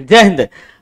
जय हिंद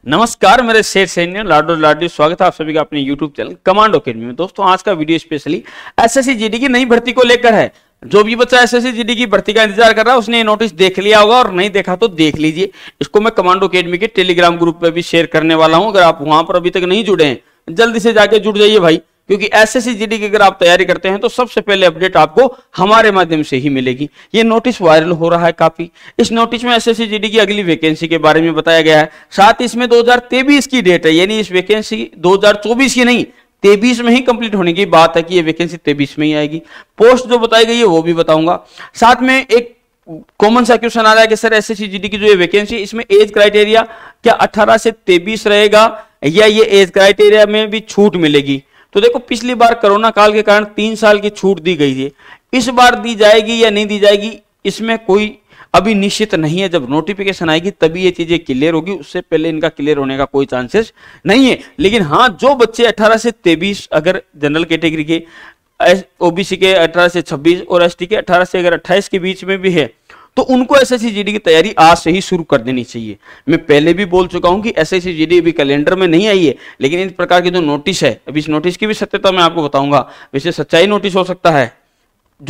नमस्कार मेरे शेर सैन्य लाडो लाडो स्वागत है आप सभी का अपने YouTube चैनल कमांडो अकेडमी में दोस्तों आज का वीडियो स्पेशली एसएससी जीडी की नई भर्ती को लेकर है जो भी बच्चा एसएससी जीडी की भर्ती का इंतजार कर रहा है उसने ये नोटिस देख लिया होगा और नहीं देखा तो देख लीजिए इसको मैं कमांडो अकेडमी के टेलीग्राम ग्रुप पर भी शेयर करने वाला हूँ अगर आप वहां पर अभी तक नहीं जुड़े हैं जल्दी से जाके जुड़ जाइए भाई क्योंकि एस एस की अगर आप तैयारी करते हैं तो सबसे पहले अपडेट आपको हमारे माध्यम से ही मिलेगी ये नोटिस वायरल हो रहा है काफी इस नोटिस में एस एस की अगली वैकेंसी के बारे में बताया गया है साथ इसमें दो की डेट है यानी इस वैकेंसी दो की नहीं तेबीस में ही कंप्लीट होने की बात है कि ये वैकेंसी तेबीस में ही आएगी पोस्ट जो बताई गई है वो भी बताऊंगा साथ में एक कॉमन सा क्वेश्चन आ रहा है कि सर एसएससी जीडी की जो ये वैकेंसी इसमें एज क्राइटेरिया क्या 18 से 23 रहेगा या ये एज क्राइटेरिया में भी छूट मिलेगी तो देखो पिछली बार कोरोना काल के कारण तीन साल की छूट दी गई थी इस बार दी जाएगी या नहीं दी जाएगी इसमें कोई अभी निश्चित नहीं है जब नोटिफिकेशन आएगी तभी ये चीजें क्लियर होगी उससे पहले इनका क्लियर होने का कोई चांसेस नहीं है लेकिन हाँ जो बच्चे 18 से 23 अगर जनरल कैटेगरी के ओबीसी के 18 से 26 और एसटी के 18 से अगर 28 के बीच में भी है तो उनको एस एस की तैयारी आज से ही शुरू कर देनी चाहिए मैं पहले भी बोल चुका हूं कि एस एस अभी कैलेंडर में नहीं आई है लेकिन इस प्रकार की जो नोटिस है अभी इस नोटिस की भी सत्यता मैं आपको बताऊंगा वैसे सच्चाई नोटिस हो सकता है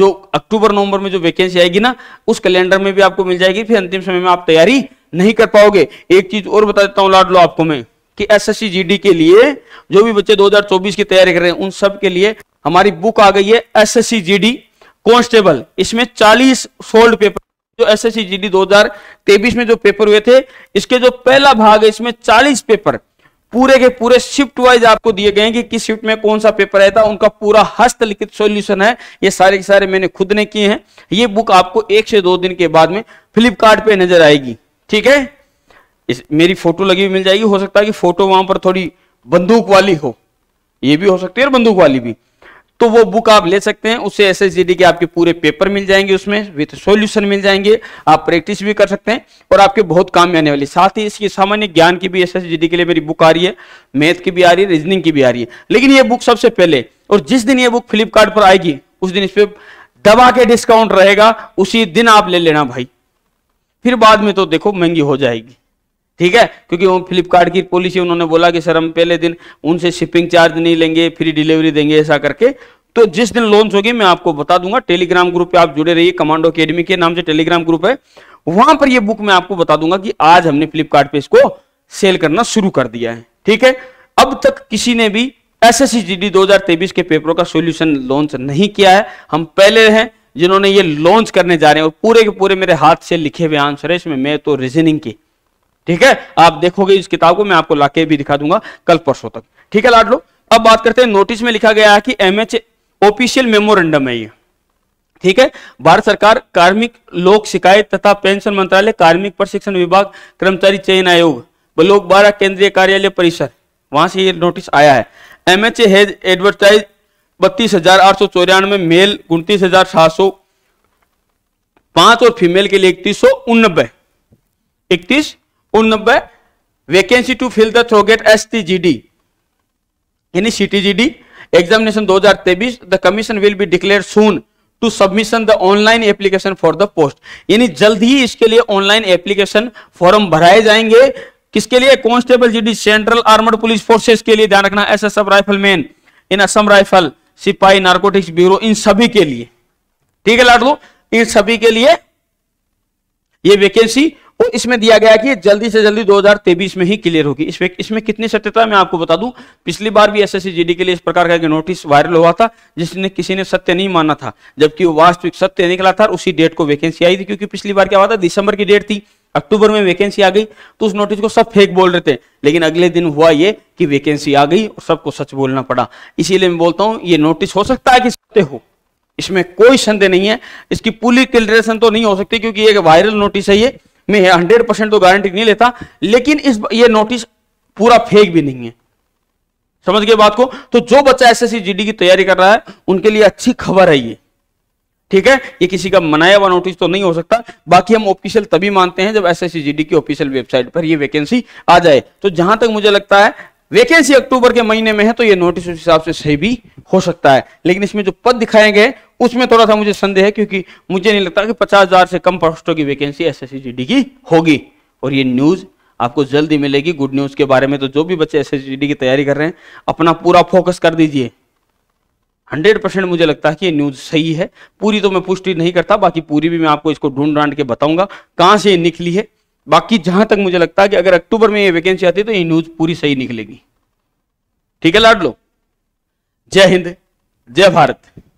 जो अक्टूबर नवंबर में जो वैकेंसी आएगी ना उस कैलेंडर में भी आपको मिल जाएगी फिर अंतिम समय में आप तैयारी नहीं कर पाओगे एक चीज और बता देता हूँ लाड लो आपको मैं कि एसएससी जीडी के लिए जो भी बच्चे 2024 की तैयारी कर रहे हैं उन सब के लिए हमारी बुक आ गई है एसएससी जीडी कांस्टेबल इसमें 40 सोल्ड पेपर तो एस एस सी में जो पेपर हुए थे इसके जो पहला भाग है इसमें 40 पेपर पूरे के पूरे शिफ्ट वाइज आपको दिए गए हैं कि किस शिफ्ट में कौन सा पेपर आया था उनका पूरा हस्तलिखित सॉल्यूशन है ये सारे के सारे मैंने खुद ने किए हैं ये बुक आपको एक से दो दिन के बाद में फ्लिपकार्ट पे नजर आएगी ठीक है इस मेरी फोटो लगी हुई मिल जाएगी हो सकता है कि फोटो वहां पर थोड़ी बंदूक वाली हो ये भी हो सकती है और बंदूक वाली भी तो वो बुक आप ले सकते हैं उससे एस एस के आपके पूरे पेपर मिल जाएंगे उसमें विथ सॉल्यूशन मिल जाएंगे आप प्रैक्टिस भी कर सकते हैं और आपके बहुत काम में आने वाली साथ ही इसकी सामान्य ज्ञान की भी एस एस के लिए मेरी बुक आ रही है मैथ की भी आ रही है रीजनिंग की भी आ रही है लेकिन ये बुक सबसे पहले और जिस दिन ये बुक फ्लिपकार्ट पर आएगी उस दिन इस पर दबा के डिस्काउंट रहेगा उसी दिन आप ले लेना भाई फिर बाद में तो देखो महंगी हो जाएगी ठीक है क्योंकि वो फ्लिपकार्ट की पॉलिसी उन्होंने बोला कि सर हम पहले दिन उनसे शिपिंग चार्ज नहीं लेंगे फ्री डिलीवरी देंगे ऐसा करके तो जिस दिन लॉन्च होगी मैं आपको बता दूंगा टेलीग्राम ग्रुप पे आप जुड़े रहिए कमांडो अकेडमी के नाम से टेलीग्राम ग्रुप है वहां पर ये बुक मैं आपको बता दूंगा कि आज हमने फ्लिपकार्ट पे इसको सेल करना शुरू कर दिया है ठीक है अब तक किसी ने भी एस एस सी के पेपरों का सोल्यूशन लॉन्च नहीं किया है हम पहले हैं जिन्होंने ये लॉन्च करने जा रहे हैं और पूरे के पूरे मेरे हाथ से लिखे हुए आंसर है इसमें मैं तो रीजनिंग की ठीक है आप देखोगे इस किताब को मैं आपको लाके भी दिखा दूंगा कल परसों तक ठीक है लाडलो अब बात करते हैं नोटिस में लिखा गया है कि एम ऑफिशियल मेमोरेंडम है ये ठीक है भारत सरकार कार्मिक लोक शिकायत तथा पेंशन मंत्रालय कार्मिक प्रशिक्षण विभाग कर्मचारी चयन आयोग ब्लॉक बारह केंद्रीय कार्यालय परिसर वहां से ये नोटिस आया है एम एच हैज एडवर्टाइज बत्तीस हजार आठ सौ चौरानवे मेल उन्तीस हजार सात सौ पांच और फीमेल के लिए इकतीस सौ उन्नबे इकतीस number vacancy to fill the थ्रोगेट एस टी जी डी यानी C T G D examination दो हजार तेईस the commission will be declare soon to submission the online application for the post यानी जल्द ही इसके लिए ऑनलाइन एप्लीकेशन फॉर्म भराए जाएंगे किसके लिए G GD central armed police forces के लिए ध्यान रखना S S F rifleman in Assam rifle सिपाही नार्कोटिक्स ब्यूरो इन सभी के लिए ठीक है लाडलू इन सभी के लिए ये वैकेंसी तो इसमें दिया गया कि जल्दी से जल्दी 2023 में ही क्लियर होगी इस इसमें कितनी सत्यता मैं आपको बता दूं पिछली बार भी एसएससी जीडी के लिए इस प्रकार का नोटिस वायरल हुआ था जिसने किसी ने सत्य नहीं माना था जबकि वो वास्तविक सत्य निकला था उसी डेट को वैकेंसी आई थी क्योंकि पिछली बार क्या हुआ था दिसंबर की डेट थी अक्टूबर में वैकेंसी आ गई तो उस नोटिस को सब फेक बोल रहे थे लेकिन अगले दिन हुआ ये कि वैकेंसी आ गई और सबको सच बोलना पड़ा इसीलिए मैं बोलता हूं ये नोटिस हो सकता है कि सत्य हो इसमें कोई संदेह नहीं है इसकी पूरी क्लियरेशन तो नहीं हो सकती क्योंकि ये वायरल नोटिस है ये में है हंड्रेड परसेंट तो गारंटी नहीं लेता लेकिन इस ये नोटिस पूरा फेक भी नहीं है समझ गए बात को तो जो बच्चा एसएससी जीडी की तैयारी कर रहा है उनके लिए अच्छी खबर है ये ठीक है ये किसी का मनाया हुआ नोटिस तो नहीं हो सकता बाकी हम ऑफिशियल तभी मानते हैं जब एसएससी जीडी की ऑफिशियल वेबसाइट पर ये वैकेंसी आ जाए तो जहां तक मुझे लगता है वैकेंसी अक्टूबर के महीने में है तो ये नोटिस उस हिसाब से सही भी हो सकता है लेकिन इसमें जो पद दिखाए गए उसमें थोड़ा सा मुझे संदेह है क्योंकि मुझे नहीं लगता कि पचास हजार से कम पोस्टों की वैकेंसी एस एस की होगी और ये न्यूज़ आपको जल्दी मिलेगी गुड न्यूज़ के बारे में तो जो भी बच्चे एस एस की तैयारी कर रहे हैं अपना पूरा फोकस कर दीजिए हंड्रेड परसेंट मुझे लगता है कि ये न्यूज़ सही है पूरी तो मैं पुष्टि नहीं करता बाकी पूरी भी मैं आपको इसको ढूंढ डांड के बताऊंगा कहां से ये निकली है बाकी जहां तक मुझे लगता है कि अगर अक्टूबर में ये वैकेंसी आती तो ये न्यूज़ पूरी सही निकलेगी ठीक है लाड लो जय हिंद जय भारत